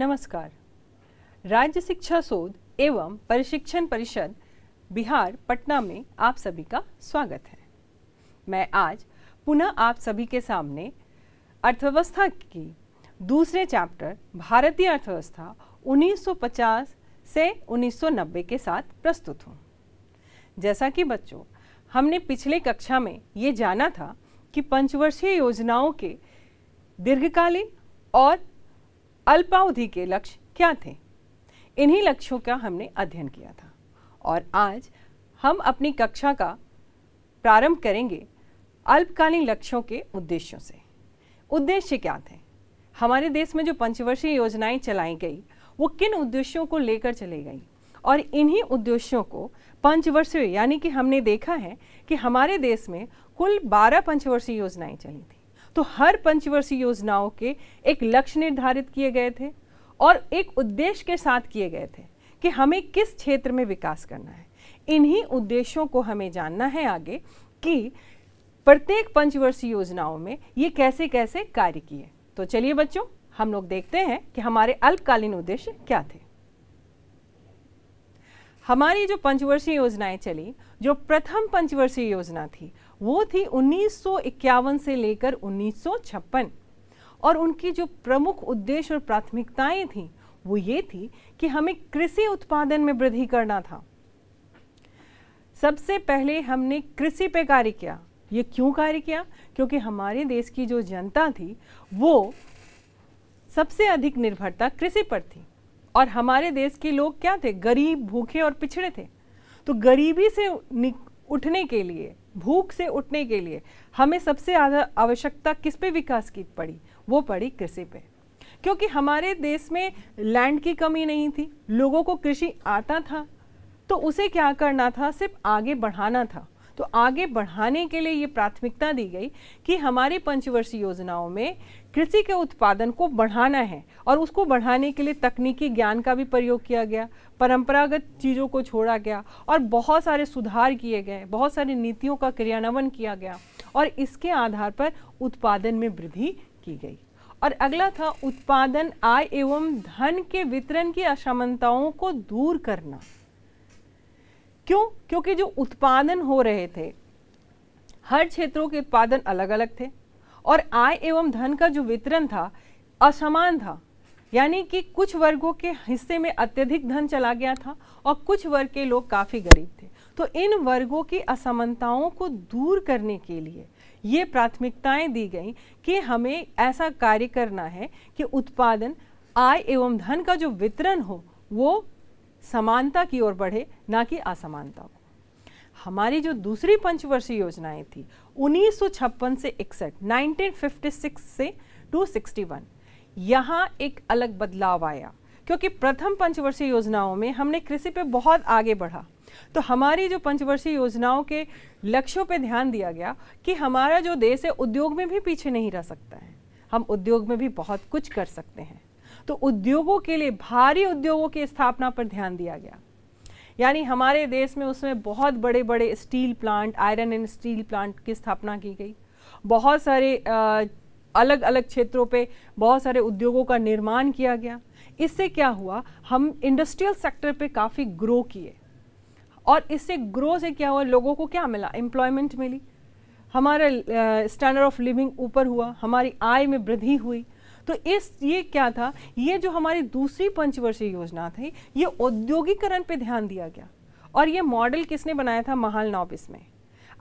नमस्कार राज्य शिक्षा शोध एवं प्रशिक्षण परिषद बिहार पटना में आप सभी का स्वागत है मैं आज पुनः आप सभी के सामने अर्थव्यवस्था की दूसरे चैप्टर भारतीय अर्थव्यवस्था 1950 से 1990 के साथ प्रस्तुत हूँ जैसा कि बच्चों हमने पिछले कक्षा में ये जाना था कि पंचवर्षीय योजनाओं के दीर्घकालीन और अल्पावधि के लक्ष्य क्या थे इन्हीं लक्ष्यों का हमने अध्ययन किया था और आज हम अपनी कक्षा का प्रारंभ करेंगे अल्पकालीन लक्ष्यों के उद्देश्यों से उद्देश्य क्या थे हमारे देश में जो पंचवर्षीय योजनाएं चलाई गई वो किन उद्देश्यों को लेकर चली गई और इन्हीं उद्देश्यों को पंचवर्षीय यानी कि हमने देखा है कि हमारे देश में कुल 12 पंचवर्षीय योजनाएं चली थी तो हर पंचवर्षीय योजनाओं के एक लक्ष्य निर्धारित किए गए थे और एक उद्देश्य के साथ किए गए थे कि हमें किस क्षेत्र में विकास करना है इन्हीं उद्देश्यों को हमें जानना है आगे कि प्रत्येक पंचवर्षीय योजनाओं में ये कैसे कैसे कार्य किए तो चलिए बच्चों हम लोग देखते हैं कि हमारे अल्पकालीन उद्देश्य क्या थे हमारी जो पंचवर्षीय योजनाएं चली जो प्रथम पंचवर्षीय योजना थी वो थी 1951 से लेकर 1956 और उनकी जो प्रमुख उद्देश्य और प्राथमिकताएं थी वो ये थी कि हमें कृषि उत्पादन में वृद्धि करना था सबसे पहले हमने कृषि पे कार्य किया ये क्यों कार्य किया क्योंकि हमारे देश की जो जनता थी वो सबसे अधिक निर्भरता कृषि पर थी और हमारे देश के लोग क्या थे गरीब भूखे और पिछड़े थे तो गरीबी से उठने के लिए भूख से उठने के लिए हमें सबसे आवश्यकता किस पे विकास की पड़ी वो पड़ी कृषि पे क्योंकि हमारे देश में लैंड की कमी नहीं थी लोगों को कृषि आता था तो उसे क्या करना था सिर्फ आगे बढ़ाना था तो आगे बढ़ाने के लिए ये प्राथमिकता दी गई कि हमारी पंचवर्षीय योजनाओं में कृषि के उत्पादन को बढ़ाना है और उसको बढ़ाने के लिए तकनीकी ज्ञान का भी प्रयोग किया गया परंपरागत चीज़ों को छोड़ा गया और बहुत सारे सुधार किए गए बहुत सारी नीतियों का क्रियान्वयन किया गया और इसके आधार पर उत्पादन में वृद्धि की गई और अगला था उत्पादन आय एवं धन के वितरण की असमानताओं को दूर करना क्यों क्योंकि जो उत्पादन हो रहे थे हर क्षेत्रों के उत्पादन अलग अलग थे और आय एवं धन का जो वितरण था असमान था यानी कि कुछ वर्गों के हिस्से में अत्यधिक धन चला गया था और कुछ वर्ग के लोग काफ़ी गरीब थे तो इन वर्गों की असमानताओं को दूर करने के लिए ये प्राथमिकताएं दी गई कि हमें ऐसा कार्य करना है कि उत्पादन आय एवं धन का जो वितरण हो वो समानता की ओर बढ़े ना कि असमानता को हमारी जो दूसरी पंचवर्षीय योजनाएं थी 1956 से इकसठ 1956 से 261 यहाँ एक अलग बदलाव आया क्योंकि प्रथम पंचवर्षीय योजनाओं में हमने कृषि पे बहुत आगे बढ़ा तो हमारी जो पंचवर्षीय योजनाओं के लक्ष्यों पे ध्यान दिया गया कि हमारा जो देश है उद्योग में भी पीछे नहीं रह सकता है हम उद्योग में भी बहुत कुछ कर सकते हैं तो उद्योगों के लिए भारी उद्योगों की स्थापना पर ध्यान दिया गया यानी हमारे देश में उसमें बहुत बड़े बड़े steel plant iron and steel plant की स्थापना की गई बहुत सारे अलग अलग क्षेत्रों पे बहुत सारे उद्योगों का निर्माण किया गया इससे क्या हुआ हम इंडस्ट्रियल सेक्टर पे काफ़ी ग्रो किए और इससे ग्रो से क्या हुआ लोगों को क्या मिला एम्प्लॉयमेंट मिली हमारा स्टैंडर्ड ऑफ लिविंग ऊपर हुआ हमारी आय में वृद्धि हुई तो इस ये क्या था ये जो हमारी दूसरी पंचवर्षीय योजना थी ये औद्योगिकरण पे ध्यान दिया गया और ये मॉडल किसने बनाया था महाल नॉबिस इसमें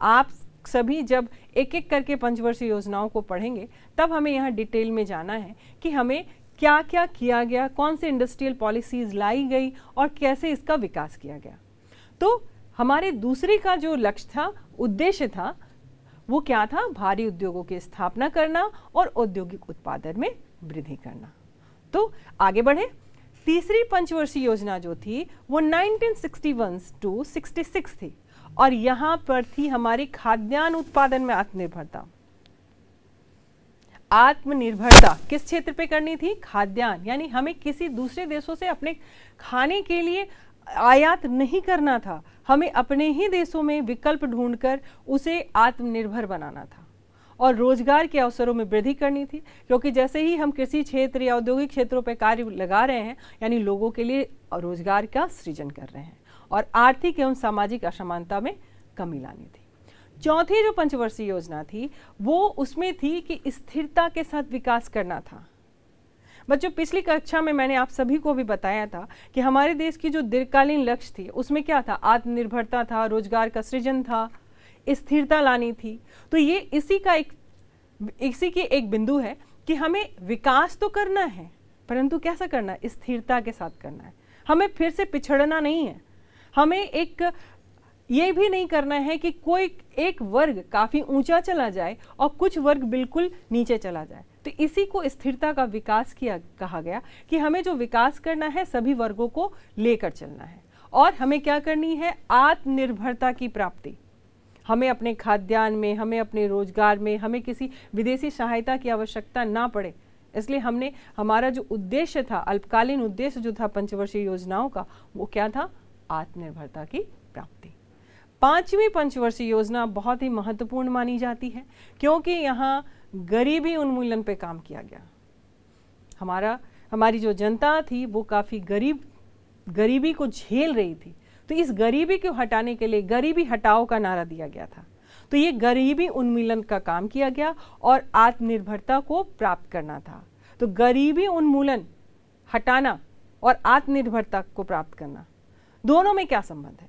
आप सभी जब एक एक करके पंचवर्षीय योजनाओं को पढ़ेंगे तब हमें यहाँ डिटेल में जाना है कि हमें क्या क्या किया गया कौन से इंडस्ट्रियल पॉलिसीज लाई गई और कैसे इसका विकास किया गया तो हमारे दूसरे का जो लक्ष्य था उद्देश्य था वो क्या था भारी उद्योगों की स्थापना करना और औद्योगिक उत्पादन में वृद्धि करना तो आगे बढ़े तीसरी पंचवर्षीय योजना जो थी वो 1961 टू 66 थी और यहां पर थी हमारी खाद्यान्न उत्पादन में आत्मनिर्भरता आत्मनिर्भरता किस क्षेत्र पे करनी थी खाद्यान्न यानी हमें किसी दूसरे देशों से अपने खाने के लिए आयात नहीं करना था हमें अपने ही देशों में विकल्प ढूंढकर उसे आत्मनिर्भर बनाना था और रोजगार के अवसरों में वृद्धि करनी थी क्योंकि जैसे ही हम कृषि क्षेत्र या औद्योगिक क्षेत्रों पर कार्य लगा रहे हैं यानी लोगों के लिए रोजगार का सृजन कर रहे हैं और आर्थिक एवं सामाजिक असमानता में कमी लानी थी चौथी जो पंचवर्षीय योजना थी वो उसमें थी कि स्थिरता के साथ विकास करना था बच्चों पिछली कक्षा में मैंने आप सभी को भी बताया था कि हमारे देश की जो दीर्घकालीन लक्ष्य थी उसमें क्या था आत्मनिर्भरता था रोजगार का सृजन था स्थिरता लानी थी तो ये इसी का एक इसी की एक बिंदु है कि हमें विकास तो करना है परंतु कैसा करना है स्थिरता के साथ करना है हमें फिर से पिछड़ना नहीं है हमें एक ये भी नहीं करना है कि कोई एक वर्ग काफ़ी ऊंचा चला जाए और कुछ वर्ग बिल्कुल नीचे चला जाए तो इसी को स्थिरता का विकास किया कहा गया कि हमें जो विकास करना है सभी वर्गों को लेकर चलना है और हमें क्या करनी है आत्मनिर्भरता की प्राप्ति हमें अपने खाद्यान्न में हमें अपने रोजगार में हमें किसी विदेशी सहायता की आवश्यकता ना पड़े इसलिए हमने हमारा जो उद्देश्य था अल्पकालीन उद्देश्य जो था पंचवर्षीय योजनाओं का वो क्या था आत्मनिर्भरता की प्राप्ति पांचवी पंचवर्षीय योजना बहुत ही महत्वपूर्ण मानी जाती है क्योंकि यहाँ गरीबी उन्मूलन पे काम किया गया हमारा हमारी जो जनता थी वो काफ़ी गरीब गरीबी को झेल रही थी तो इस गरीबी को हटाने के लिए गरीबी हटाओ का नारा दिया गया था तो ये गरीबी उन्मूलन का काम किया गया और आत्मनिर्भरता को प्राप्त करना था तो गरीबी उन्मूलन हटाना और आत्मनिर्भरता को प्राप्त करना दोनों में क्या संबंध है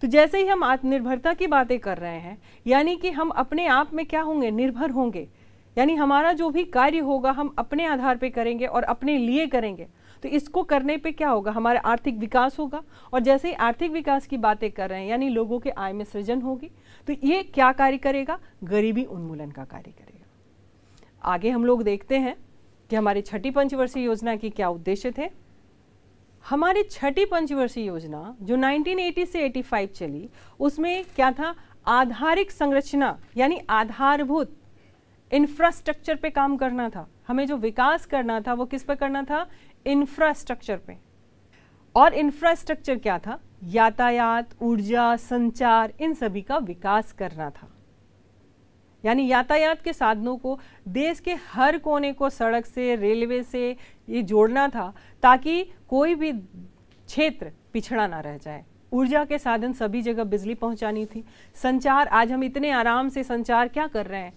तो जैसे ही हम आत्मनिर्भरता की बातें कर रहे हैं यानी कि हम अपने आप में क्या होंगे निर्भर होंगे यानी हमारा जो भी कार्य होगा हम अपने आधार पर करेंगे और अपने लिए करेंगे तो इसको करने पे क्या होगा हमारा आर्थिक विकास होगा और जैसे ही आर्थिक विकास की बातें कर रहे हैं यानी लोगों के आय में सृजन होगी तो ये क्या कार्य करेगा गरीबी उन्मूलन का कार्य करेगा आगे हम लोग देखते हैं कि हमारी छठी पंचवर्षीय योजना की क्या उद्देश्य थे हमारी छठी पंचवर्षीय योजना जो 1980 से 85 चली उसमें क्या था आधारिक संरचना यानी आधारभूत इंफ्रास्ट्रक्चर पे काम करना था हमें जो विकास करना था वो किस पे करना था इंफ्रास्ट्रक्चर पे और इंफ्रास्ट्रक्चर क्या था यातायात ऊर्जा संचार इन सभी का विकास करना था यानी यातायात के साधनों को देश के हर कोने को सड़क से रेलवे से ये जोड़ना था ताकि कोई भी क्षेत्र पिछड़ा ना रह जाए ऊर्जा के साधन सभी जगह बिजली पहुंचानी थी संचार आज हम इतने आराम से संचार क्या कर रहे हैं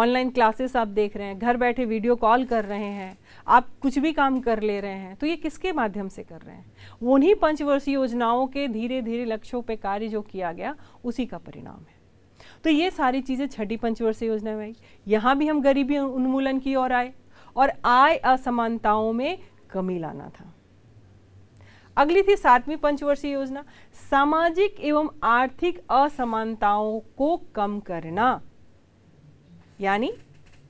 ऑनलाइन क्लासेस आप देख रहे हैं घर बैठे वीडियो कॉल कर रहे हैं आप कुछ भी काम कर ले रहे हैं तो ये किसके माध्यम से कर रहे हैं उन्हीं पंचवर्षीय योजनाओं के धीरे धीरे लक्ष्यों पर कार्य जो किया गया उसी का परिणाम है तो ये सारी चीज़ें छठी पंचवर्षीय योजना में आई यहाँ भी हम गरीबी उन्मूलन की ओर आए और आय असमानताओं में कमी लाना था अगली थी सातवीं पंचवर्षीय योजना सामाजिक एवं आर्थिक असमानताओं को कम करना यानी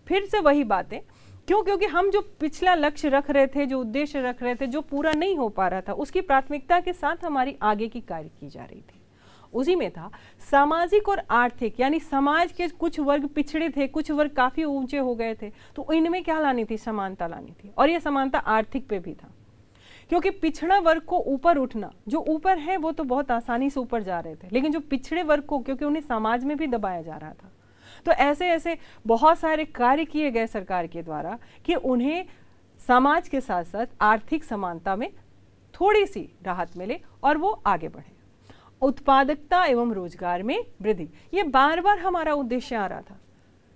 फिर से वही बातें क्यों क्योंकि हम जो पिछला लक्ष्य रख रहे थे जो उद्देश्य रख रहे थे जो पूरा नहीं हो पा रहा था उसकी प्राथमिकता के साथ हमारी आगे की कार्य की जा रही थी उसी में था सामाजिक और आर्थिक यानी समाज के कुछ वर्ग पिछड़े थे कुछ वर्ग काफ़ी ऊंचे हो गए थे तो इनमें क्या लानी थी समानता लानी थी और यह समानता आर्थिक पे भी था क्योंकि पिछड़ा वर्ग को ऊपर उठना जो ऊपर है वो तो बहुत आसानी से ऊपर जा रहे थे लेकिन जो पिछड़े वर्ग को क्योंकि उन्हें समाज में भी दबाया जा रहा था तो ऐसे ऐसे बहुत सारे कार्य किए गए सरकार के द्वारा कि उन्हें समाज के साथ साथ आर्थिक समानता में थोड़ी सी राहत मिले और वो आगे बढ़े उत्पादकता एवं रोजगार में वृद्धि ये बार बार हमारा उद्देश्य आ रहा था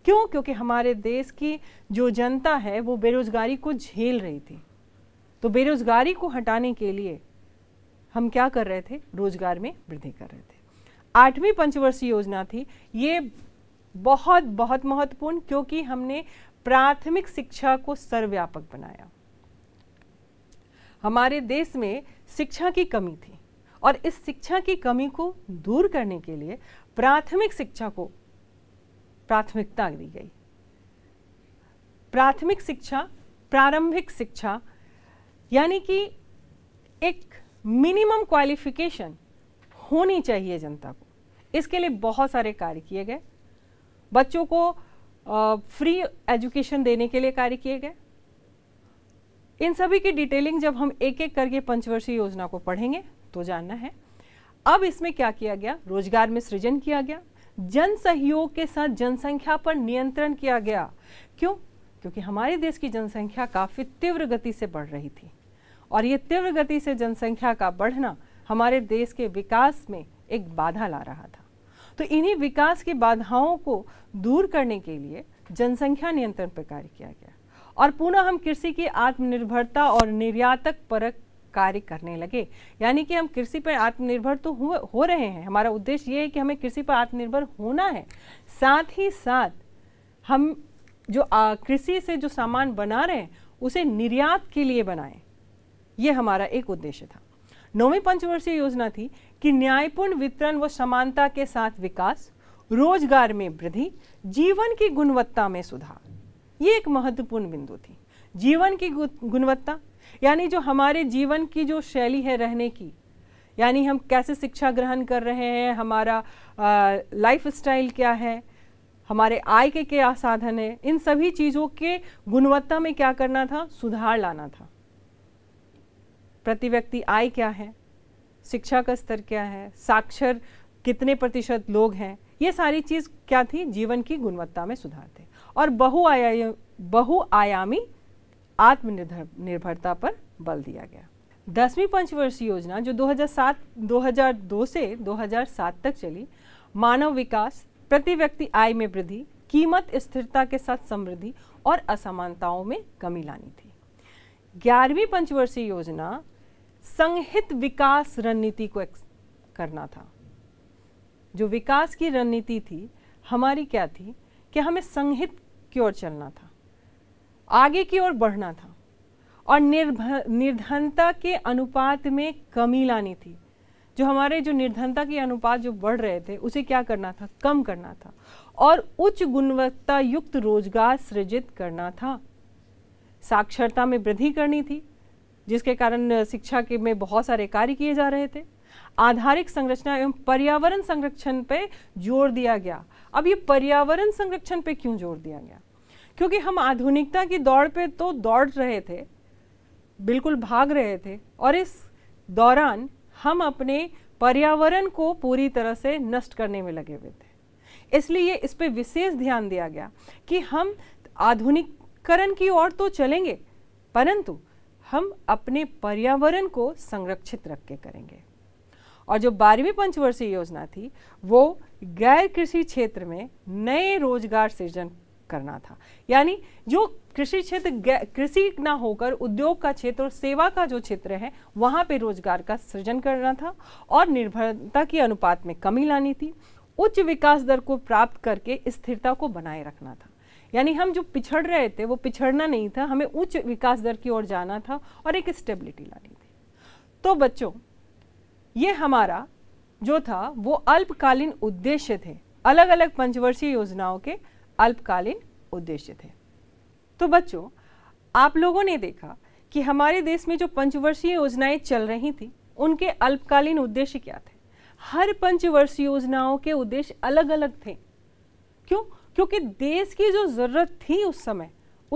क्यों क्योंकि हमारे देश की जो जनता है वो बेरोजगारी को झेल रही थी तो बेरोजगारी को हटाने के लिए हम क्या कर रहे थे रोजगार में वृद्धि कर रहे थे आठवीं पंचवर्षीय योजना थी ये बहुत बहुत महत्वपूर्ण क्योंकि हमने प्राथमिक शिक्षा को सर्वव्यापक बनाया हमारे देश में शिक्षा की कमी थी और इस शिक्षा की कमी को दूर करने के लिए प्राथमिक शिक्षा को प्राथमिकता दी गई प्राथमिक शिक्षा प्रारंभिक शिक्षा यानी कि एक मिनिमम क्वालिफिकेशन होनी चाहिए जनता को इसके लिए बहुत सारे कार्य किए गए बच्चों को फ्री एजुकेशन देने के लिए कार्य किए गए इन सभी की डिटेलिंग जब हम एक एक करके पंचवर्षीय योजना को पढ़ेंगे तो जानना है अब इसमें क्या किया गया रोजगार में सृजन किया गया जन सहयोग के साथ जनसंख्या पर नियंत्रण किया गया क्यों क्योंकि हमारे देश की जनसंख्या काफ़ी तीव्र गति से बढ़ रही थी और ये तीव्र गति से जनसंख्या का बढ़ना हमारे देश के विकास में एक बाधा ला रहा था तो इन्हीं विकास की बाधाओं को दूर करने के लिए जनसंख्या नियंत्रण पर कार्य किया गया और पुनः हम कृषि की आत्मनिर्भरता और निर्यातक परक कार्य करने लगे यानी कि हम कृषि पर आत्मनिर्भर तो हो, हो रहे हैं हमारा उद्देश्य ये है कि हमें कृषि पर आत्मनिर्भर होना है साथ ही साथ हम जो कृषि से जो सामान बना रहे हैं उसे निर्यात के लिए बनाएं ये हमारा एक उद्देश्य था नौवीं पंचवर्षीय योजना थी कि न्यायपूर्ण वितरण व समानता के साथ विकास रोजगार में वृद्धि जीवन की गुणवत्ता में सुधार ये एक महत्वपूर्ण बिंदु थी जीवन की गुणवत्ता यानी जो हमारे जीवन की जो शैली है रहने की यानी हम कैसे शिक्षा ग्रहण कर रहे हैं हमारा लाइफ स्टाइल क्या है हमारे आय के क्या साधन है इन सभी चीज़ों के गुणवत्ता में क्या करना था सुधार लाना था प्रति व्यक्ति आय क्या है शिक्षा का स्तर क्या है साक्षर कितने प्रतिशत लोग हैं ये सारी चीज़ क्या थी जीवन की गुणवत्ता में सुधार थे और बहुआया बहुआयामी आत्मनिर्भर निर्भरता पर बल दिया गया दसवीं पंचवर्षीय योजना जो 2007 2002 से 2007 तक चली मानव विकास प्रति व्यक्ति आय में वृद्धि कीमत स्थिरता के साथ समृद्धि और असमानताओं में कमी लानी थी ग्यारहवीं पंचवर्षीय योजना संहित विकास रणनीति को करना था जो विकास की रणनीति थी हमारी क्या थी कि हमें संहित की ओर चलना था आगे की ओर बढ़ना था और निर्भ निर्धनता के अनुपात में कमी लानी थी जो हमारे जो निर्धनता के अनुपात जो बढ़ रहे थे उसे क्या करना था कम करना था और उच्च गुणवत्ता युक्त रोजगार सृजित करना था साक्षरता में वृद्धि करनी थी जिसके कारण शिक्षा के में बहुत सारे कार्य किए जा रहे थे आधारिक संरचना एवं पर्यावरण संरक्षण पे जोर दिया गया अब ये पर्यावरण संरक्षण पे क्यों जोर दिया गया क्योंकि हम आधुनिकता की दौड़ पे तो दौड़ रहे थे बिल्कुल भाग रहे थे और इस दौरान हम अपने पर्यावरण को पूरी तरह से नष्ट करने में लगे हुए थे इसलिए इस पर विशेष ध्यान दिया गया कि हम आधुनिकरण की ओर तो चलेंगे परंतु हम अपने पर्यावरण को संरक्षित रख के करेंगे और जो बारहवीं पंचवर्षीय योजना थी वो गैर कृषि क्षेत्र में नए रोजगार सृजन करना था यानी जो कृषि क्षेत्र कृषि ना होकर उद्योग का क्षेत्र और सेवा का जो क्षेत्र है वहाँ पे रोजगार का सृजन करना था और निर्भरता के अनुपात में कमी लानी थी उच्च विकास दर को प्राप्त करके स्थिरता को बनाए रखना था यानी हम जो पिछड़ रहे थे वो पिछड़ना नहीं था हमें उच्च विकास दर की ओर जाना था और एक स्टेबिलिटी लानी थी तो बच्चों ये हमारा जो था वो अल्पकालीन उद्देश्य थे अलग अलग पंचवर्षीय योजनाओं के अल्पकालीन उद्देश्य थे तो बच्चों आप लोगों ने देखा कि हमारे देश में जो पंचवर्षीय योजनाएं चल रही थी उनके अल्पकालीन उद्देश्य क्या थे हर पंचवर्षीय योजनाओं के उद्देश्य अलग अलग थे क्यों क्योंकि देश की जो ज़रूरत थी उस समय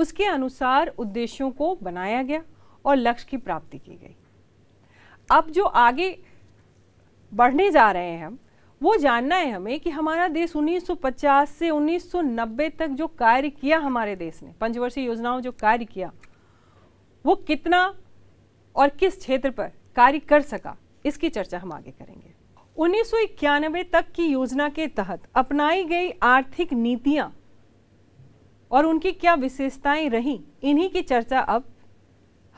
उसके अनुसार उद्देश्यों को बनाया गया और लक्ष्य की प्राप्ति की गई अब जो आगे बढ़ने जा रहे हैं हम वो जानना है हमें कि हमारा देश 1950 से 1990 तक जो कार्य किया हमारे देश ने पंचवर्षीय योजनाओं जो कार्य किया वो कितना और किस क्षेत्र पर कार्य कर सका इसकी चर्चा हम आगे करेंगे उन्नीस तक की योजना के तहत अपनाई गई आर्थिक नीतियां और उनकी क्या विशेषताएं रहीं इन्हीं की चर्चा अब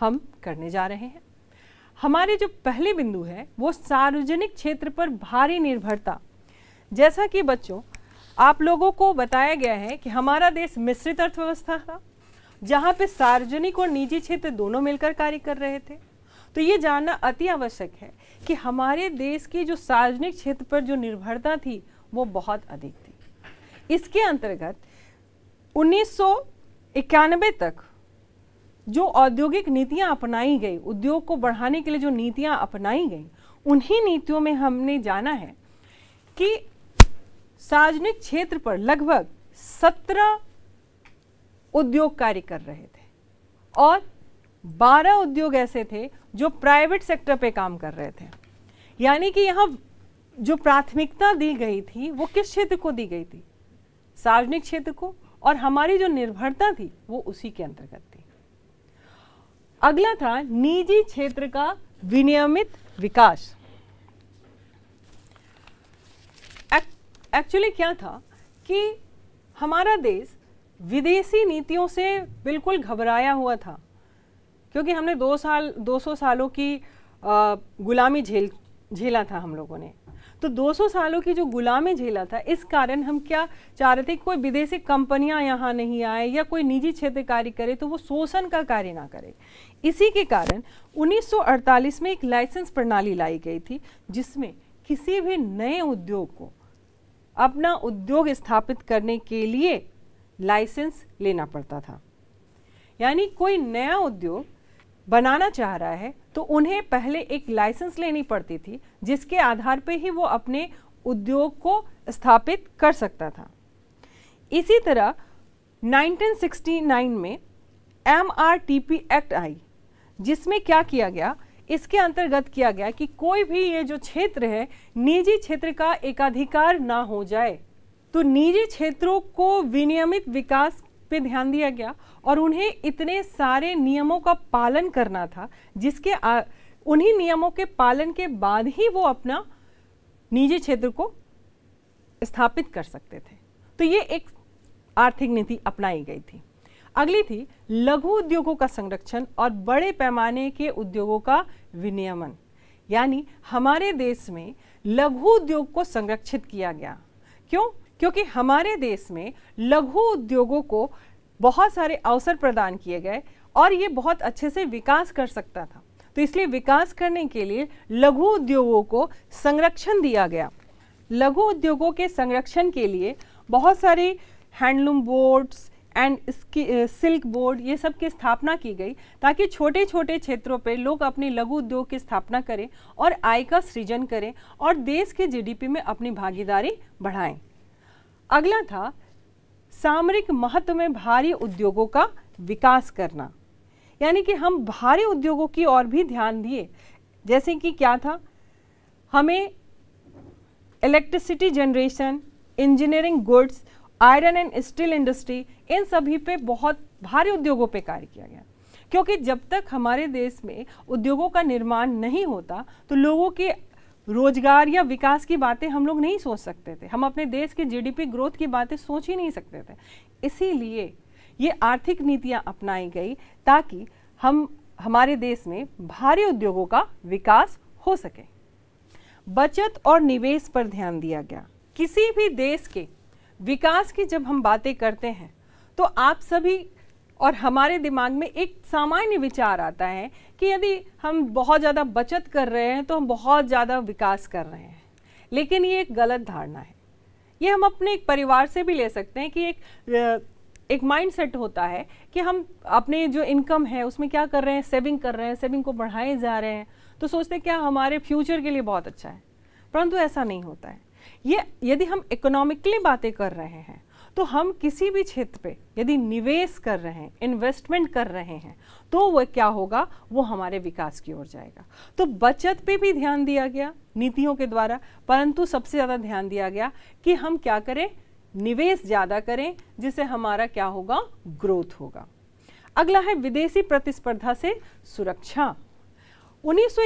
हम करने जा रहे हैं हमारे जो पहले बिंदु है वो सार्वजनिक क्षेत्र पर भारी निर्भरता जैसा कि बच्चों आप लोगों को बताया गया है कि हमारा देश मिश्रित अर्थव्यवस्था था जहाँ पे सार्वजनिक और निजी क्षेत्र दोनों मिलकर कार्य कर रहे थे तो ये जानना अति आवश्यक है कि हमारे देश की जो सार्वजनिक क्षेत्र पर जो निर्भरता थी वो बहुत अधिक थी इसके अंतर्गत उन्नीस तक जो औद्योगिक नीतियां अपनाई गई उद्योग को बढ़ाने के लिए जो नीतियां अपनाई गई उन्हीं नीतियों में हमने जाना है कि सार्वजनिक क्षेत्र पर लगभग सत्रह उद्योग कार्य कर रहे थे और बारह उद्योग ऐसे थे जो प्राइवेट सेक्टर पे काम कर रहे थे यानी कि यहाँ जो प्राथमिकता दी गई थी वो किस क्षेत्र को दी गई थी सार्वजनिक क्षेत्र को और हमारी जो निर्भरता थी वो उसी के अंतर्गत थी अगला था निजी क्षेत्र का विनियमित विकास एक्चुअली क्या था कि हमारा देश विदेशी नीतियों से बिल्कुल घबराया हुआ था क्योंकि हमने दो साल दो सौ सालों की गुलामी झेल झेला था हम लोगों ने तो 200 सालों की जो गुलामी झेला था इस कारण हम क्या चाह रहे थे कोई विदेशी कंपनियां यहाँ नहीं आए या कोई निजी क्षेत्र कार्य करे तो वो शोषण का कार्य ना करे इसी के कारण 1948 में एक लाइसेंस प्रणाली लाई गई थी जिसमें किसी भी नए उद्योग को अपना उद्योग स्थापित करने के लिए लाइसेंस लेना पड़ता था यानी कोई नया उद्योग बनाना चाह रहा है तो उन्हें पहले एक लाइसेंस लेनी पड़ती थी जिसके आधार पर ही वो अपने उद्योग को स्थापित कर सकता था इसी तरह 1969 में एम एक्ट आई जिसमें क्या किया गया इसके अंतर्गत किया गया कि कोई भी ये जो क्षेत्र है निजी क्षेत्र का एकाधिकार ना हो जाए तो निजी क्षेत्रों को विनियमित विकास पे ध्यान दिया गया और उन्हें इतने सारे नियमों का पालन करना था जिसके उन्हीं नियमों के पालन के बाद ही वो अपना निजी क्षेत्र को स्थापित कर सकते थे तो ये एक आर्थिक नीति अपनाई गई थी अगली थी लघु उद्योगों का संरक्षण और बड़े पैमाने के उद्योगों का विनियमन यानी हमारे देश में लघु उद्योग को संरक्षित किया गया क्यों क्योंकि हमारे देश में लघु उद्योगों को बहुत सारे अवसर प्रदान किए गए और ये बहुत अच्छे से विकास कर सकता था तो इसलिए विकास करने के लिए लघु उद्योगों को संरक्षण दिया गया लघु उद्योगों के संरक्षण के लिए बहुत सारी handloom boards and silk board ये सब की स्थापना की गई ताकि छोटे छोटे क्षेत्रों पर लोग अपने लघु उद्योग की स्थापना करें और आय का सृजन करें और देश के जीडीपी में अपनी भागीदारी बढ़ाएं अगला था सामरिक महत्व में भारी उद्योगों का विकास करना यानी कि हम भारी उद्योगों की ओर भी ध्यान दिए जैसे कि क्या था हमें electricity generation engineering goods iron and steel industry इन सभी पे बहुत भारी उद्योगों पे कार्य किया गया क्योंकि जब तक हमारे देश में उद्योगों का निर्माण नहीं होता तो लोगों के रोजगार या विकास की बातें हम लोग नहीं सोच सकते थे हम अपने देश के जीडीपी ग्रोथ की बातें सोच ही नहीं सकते थे इसीलिए ये आर्थिक नीतियां अपनाई गई ताकि हम हमारे देश में भारी उद्योगों का विकास हो सके बचत और निवेश पर ध्यान दिया गया किसी भी देश के विकास की जब हम बातें करते हैं तो आप सभी और हमारे दिमाग में एक सामान्य विचार आता है कि यदि हम बहुत ज़्यादा बचत कर रहे हैं तो हम बहुत ज़्यादा विकास कर रहे हैं लेकिन ये एक गलत धारणा है ये हम अपने एक परिवार से भी ले सकते हैं कि एक एक माइंडसेट होता है कि हम अपने जो इनकम है उसमें क्या कर रहे हैं सेविंग कर रहे हैं सेविंग को बढ़ाए जा रहे हैं तो सोचते हैं क्या हमारे फ्यूचर के लिए बहुत अच्छा है परंतु ऐसा नहीं होता है ये यदि हम इकोनॉमिकली बातें कर रहे हैं तो हम किसी भी क्षेत्र पे यदि निवेश कर रहे हैं इन्वेस्टमेंट कर रहे हैं तो वह क्या होगा वो हमारे विकास की ओर जाएगा तो बचत पे भी ध्यान दिया गया नीतियों के द्वारा परंतु सबसे ज़्यादा ध्यान दिया गया कि हम क्या करें निवेश ज़्यादा करें जिससे हमारा क्या होगा ग्रोथ होगा अगला है विदेशी प्रतिस्पर्धा से सुरक्षा उन्नीस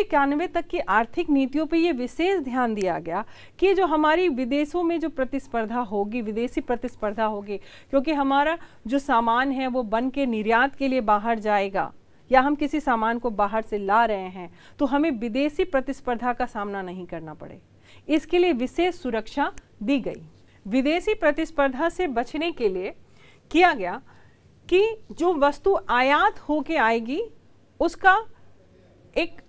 तक की आर्थिक नीतियों पर यह विशेष ध्यान दिया गया कि जो हमारी विदेशों में जो प्रतिस्पर्धा होगी विदेशी प्रतिस्पर्धा होगी क्योंकि हमारा जो सामान है वो बन के निर्यात के लिए बाहर जाएगा या हम किसी सामान को बाहर से ला रहे हैं तो हमें विदेशी प्रतिस्पर्धा का सामना नहीं करना पड़े इसके लिए विशेष सुरक्षा दी गई विदेशी प्रतिस्पर्धा से बचने के लिए किया गया कि जो वस्तु आयात होके आएगी उसका एक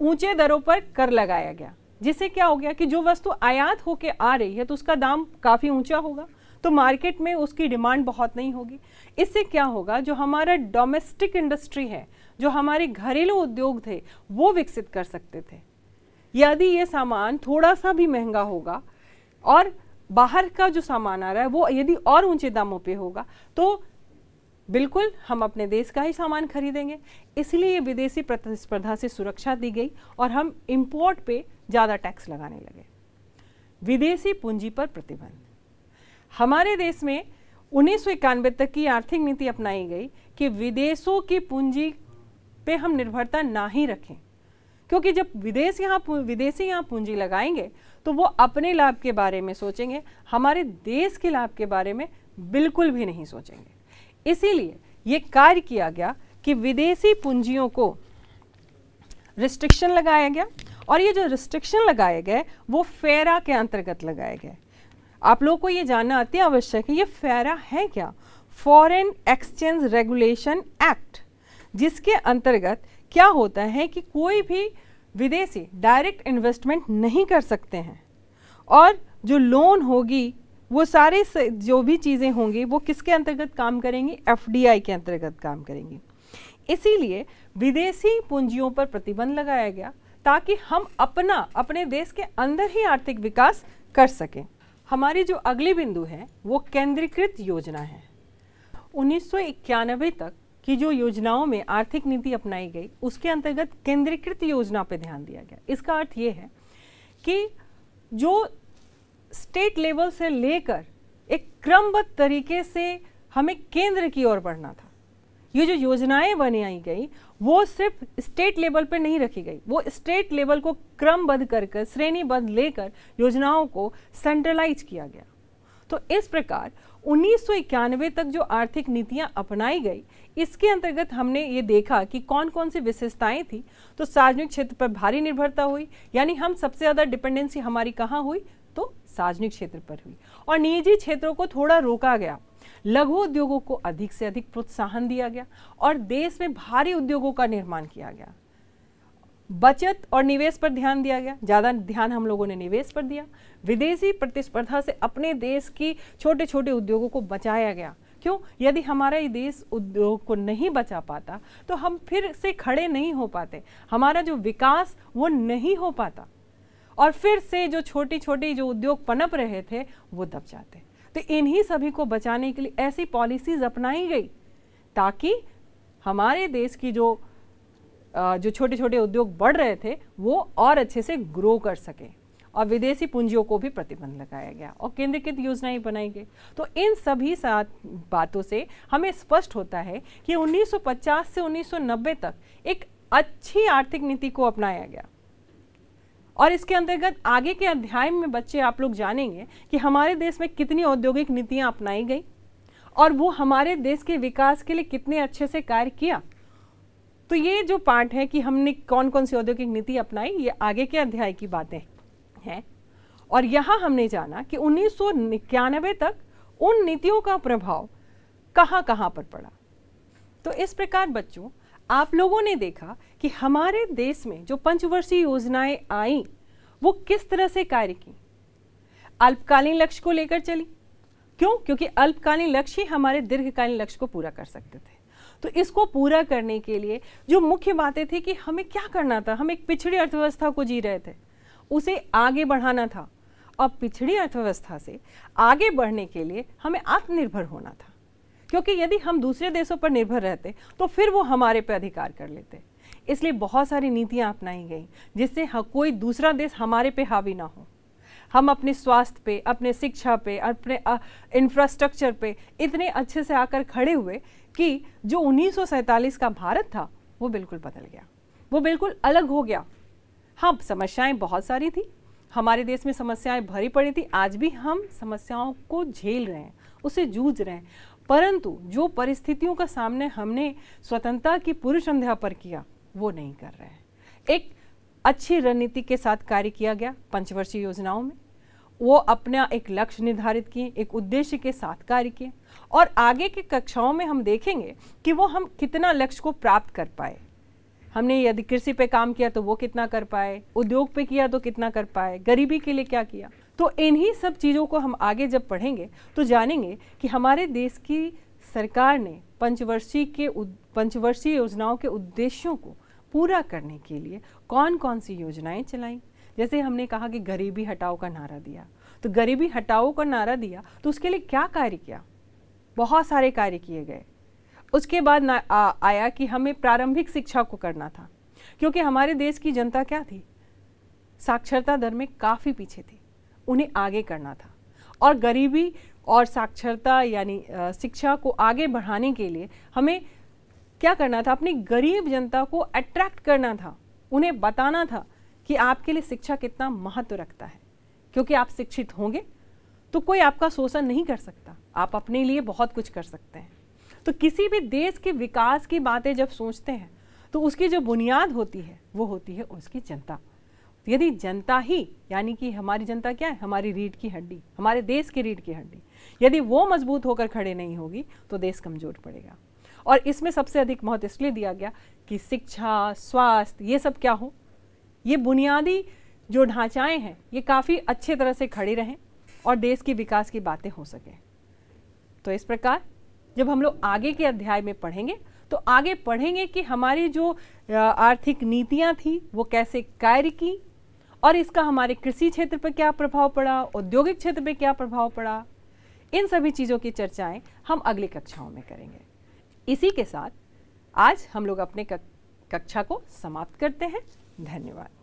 ऊंचे दरों पर कर लगाया गया जिससे क्या हो गया कि जो वस्तु आयात होके आ रही है तो उसका दाम काफ़ी ऊंचा होगा तो मार्केट में उसकी डिमांड बहुत नहीं होगी इससे क्या होगा जो हमारा डोमेस्टिक इंडस्ट्री है जो हमारे घरेलू उद्योग थे वो विकसित कर सकते थे यदि ये सामान थोड़ा सा भी महंगा होगा और बाहर का जो सामान आ रहा है वो यदि और ऊंचे दामों पे होगा तो बिल्कुल हम अपने देश का ही सामान खरीदेंगे इसलिए ये विदेशी प्रतिस्पर्धा से सुरक्षा दी गई और हम इम्पोर्ट पे ज़्यादा टैक्स लगाने लगे विदेशी पूंजी पर प्रतिबंध हमारे देश में उन्नीस तक की आर्थिक नीति अपनाई गई कि विदेशों की पूंजी पे हम निर्भरता ना ही रखें क्योंकि जब विदेश यहाँ विदेशी यहाँ पूंजी लगाएंगे तो वो अपने लाभ के बारे में सोचेंगे हमारे देश के लाभ के बारे में बिल्कुल भी नहीं सोचेंगे इसीलिए ये कार्य किया गया कि विदेशी पूंजियों को रिस्ट्रिक्शन लगाया गया और ये जो रिस्ट्रिक्शन लगाए गए वो फेरा के अंतर्गत लगाए गए आप लोगों को ये जानना अति आवश्यक है ये फेरा है क्या फॉरेन एक्सचेंज रेगुलेशन एक्ट जिसके अंतर्गत क्या होता है कि कोई भी विदेशी डायरेक्ट इन्वेस्टमेंट नहीं कर सकते हैं और जो लोन होगी वो सारे जो भी चीज़ें होंगी वो किसके अंतर्गत काम करेंगी एफ के अंतर्गत काम करेंगी इसीलिए विदेशी पूंजियों पर प्रतिबंध लगाया गया ताकि हम अपना अपने देश के अंदर ही आर्थिक विकास कर सकें हमारी जो अगली बिंदु है वो केंद्रीकृत योजना है उन्नीस तक की जो योजनाओं में आर्थिक नीति अपनाई गई उसके अंतर्गत केंद्रीकृत योजना पर ध्यान दिया गया इसका अर्थ ये है कि जो स्टेट लेवल से लेकर एक क्रमबद्ध तरीके से हमें केंद्र की ओर बढ़ना था ये जो योजनाएं बनाई गई वो सिर्फ स्टेट लेवल पर नहीं रखी गई वो स्टेट लेवल को क्रमबद्ध कर कर श्रेणीबद्ध लेकर योजनाओं को सेंट्रलाइज किया गया तो इस प्रकार उन्नीस तक जो आर्थिक नीतियां अपनाई गई इसके अंतर्गत हमने ये देखा कि कौन कौन सी विशेषताएं थी तो सार्वजनिक क्षेत्र पर भारी निर्भरता हुई यानी हम सबसे ज़्यादा डिपेंडेंसी हमारी कहाँ हुई सार्वजनिक क्षेत्र पर हुई और निजी क्षेत्रों को थोड़ा रोका गया लघु उद्योगों को अधिक से अधिक प्रोत्साहन दिया गया और देश में भारी उद्योगों का निर्माण किया गया बचत और निवेश पर ध्यान दिया गया ज़्यादा ध्यान हम लोगों ने निवेश पर दिया विदेशी प्रतिस्पर्धा से अपने देश की छोटे छोटे उद्योगों को बचाया गया क्यों यदि हमारा ये देश उद्योग को नहीं बचा पाता तो हम फिर से खड़े नहीं हो पाते हमारा जो विकास वो नहीं हो पाता और फिर से जो छोटी छोटी जो उद्योग पनप रहे थे वो दब जाते तो इन्हीं सभी को बचाने के लिए ऐसी पॉलिसीज अपनाई गई ताकि हमारे देश की जो जो छोटे छोटे उद्योग बढ़ रहे थे वो और अच्छे से ग्रो कर सकें और विदेशी पूंजियों को भी प्रतिबंध लगाया गया और केंद्रीकृत योजनाएं बनाई गई तो इन सभी सात बातों से हमें स्पष्ट होता है कि 1950 से 1990 तक एक अच्छी आर्थिक नीति को अपनाया गया और इसके अंतर्गत आगे के अध्याय में बच्चे आप लोग जानेंगे कि हमारे देश में कितनी औद्योगिक नीतियाँ अपनाई गई और वो हमारे देश के विकास के लिए कितने अच्छे से कार्य किया तो ये जो पार्ट है कि हमने कौन कौन सी औद्योगिक नीति अपनाई ये आगे के अध्याय की बातें हैं और यहाँ हमने जाना कि उन्नीस तक उन नीतियों का प्रभाव कहाँ कहाँ पर पड़ा तो इस प्रकार बच्चों आप लोगों ने देखा कि हमारे देश में जो पंचवर्षीय योजनाएं आई वो किस तरह से कार्य की अल्पकालीन लक्ष्य को लेकर चली क्यों क्योंकि अल्पकालीन लक्ष्य ही हमारे दीर्घकालीन लक्ष्य को पूरा कर सकते थे तो इसको पूरा करने के लिए जो मुख्य बातें थी कि हमें क्या करना था हम एक पिछड़ी अर्थव्यवस्था को जी रहे थे उसे आगे बढ़ाना था और पिछड़ी अर्थव्यवस्था से आगे बढ़ने के लिए हमें आत्मनिर्भर होना था क्योंकि यदि हम दूसरे देशों पर निर्भर रहते तो फिर वो हमारे पे अधिकार कर लेते इसलिए बहुत सारी नीतियाँ अपनाई गई जिससे हाँ कोई दूसरा देश हमारे पे हावी ना हो हम अपने स्वास्थ्य पे अपने शिक्षा पे अपने इंफ्रास्ट्रक्चर पे इतने अच्छे से आकर खड़े हुए कि जो उन्नीस का भारत था वो बिल्कुल बदल गया वो बिल्कुल अलग हो गया हाँ समस्याएं बहुत सारी थी हमारे देश में समस्याएं भरी पड़ी थी आज भी हम समस्याओं को झेल रहे हैं उसे जूझ रहे हैं परंतु जो परिस्थितियों का सामने हमने स्वतंत्रता की पूर्व संध्या पर किया वो नहीं कर रहे हैं एक अच्छी रणनीति के साथ कार्य किया गया पंचवर्षीय योजनाओं में वो अपना एक लक्ष्य निर्धारित किए एक उद्देश्य के साथ कार्य किए और आगे के कक्षाओं में हम देखेंगे कि वो हम कितना लक्ष्य को प्राप्त कर पाए हमने यदि कृषि पे काम किया तो वो कितना कर पाए उद्योग पे किया तो कितना कर पाए गरीबी के लिए क्या किया तो इन्हीं सब चीज़ों को हम आगे जब पढ़ेंगे तो जानेंगे कि हमारे देश की सरकार ने पंचवर्षीय के पंचवर्षीय योजनाओं के उद्देश्यों को पूरा करने के लिए कौन कौन सी योजनाएं चलाई जैसे हमने कहा कि गरीबी हटाओ का नारा दिया तो गरीबी हटाओ का नारा दिया तो उसके लिए क्या कार्य किया बहुत सारे कार्य किए गए उसके बाद आ, आया कि हमें प्रारंभिक शिक्षा को करना था क्योंकि हमारे देश की जनता क्या थी साक्षरता दर में काफ़ी पीछे थी उन्हें आगे करना था और गरीबी और साक्षरता यानी शिक्षा को आगे बढ़ाने के लिए हमें क्या करना था अपनी गरीब जनता को अट्रैक्ट करना था उन्हें बताना था कि आपके लिए शिक्षा कितना महत्व रखता है क्योंकि आप शिक्षित होंगे तो कोई आपका शोषण नहीं कर सकता आप अपने लिए बहुत कुछ कर सकते हैं तो किसी भी देश के विकास की बातें जब सोचते हैं तो उसकी जो बुनियाद होती है वो होती है उसकी जनता यदि जनता ही यानी कि हमारी जनता क्या है हमारी रीढ़ की हड्डी हमारे देश की रीढ़ की हड्डी यदि वो मजबूत होकर खड़े नहीं होगी तो देश कमजोर पड़ेगा और इसमें सबसे अधिक महत्व इसलिए दिया गया कि शिक्षा स्वास्थ्य ये सब क्या हो ये बुनियादी जो ढांचाएं हैं ये काफ़ी अच्छे तरह से खड़े रहें और देश की विकास की बातें हो सकें तो इस प्रकार जब हम लोग आगे के अध्याय में पढ़ेंगे तो आगे पढ़ेंगे कि हमारी जो आर्थिक नीतियाँ थी वो कैसे कार्य की और इसका हमारे कृषि क्षेत्र पर क्या प्रभाव पड़ा औद्योगिक क्षेत्र पर क्या प्रभाव पड़ा इन सभी चीज़ों की चर्चाएं हम अगली कक्षाओं में करेंगे इसी के साथ आज हम लोग अपने कक्षा को समाप्त करते हैं धन्यवाद